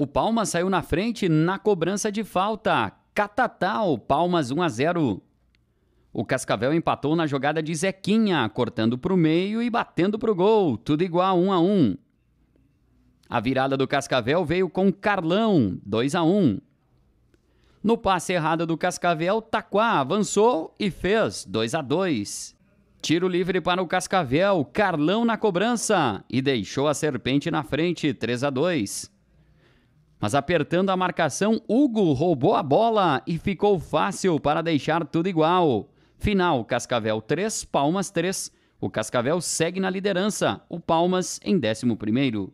O Palma saiu na frente na cobrança de falta. Catatal, Palmas 1 a 0. O Cascavel empatou na jogada de Zequinha, cortando para o meio e batendo para o gol, tudo igual 1 a 1. A virada do Cascavel veio com Carlão, 2 a 1. No passe errado do Cascavel, Taquá avançou e fez 2 a 2. Tiro livre para o Cascavel, Carlão na cobrança e deixou a Serpente na frente, 3 a 2. Mas apertando a marcação, Hugo roubou a bola e ficou fácil para deixar tudo igual. Final: Cascavel 3, Palmas 3. O Cascavel segue na liderança, o Palmas em 11.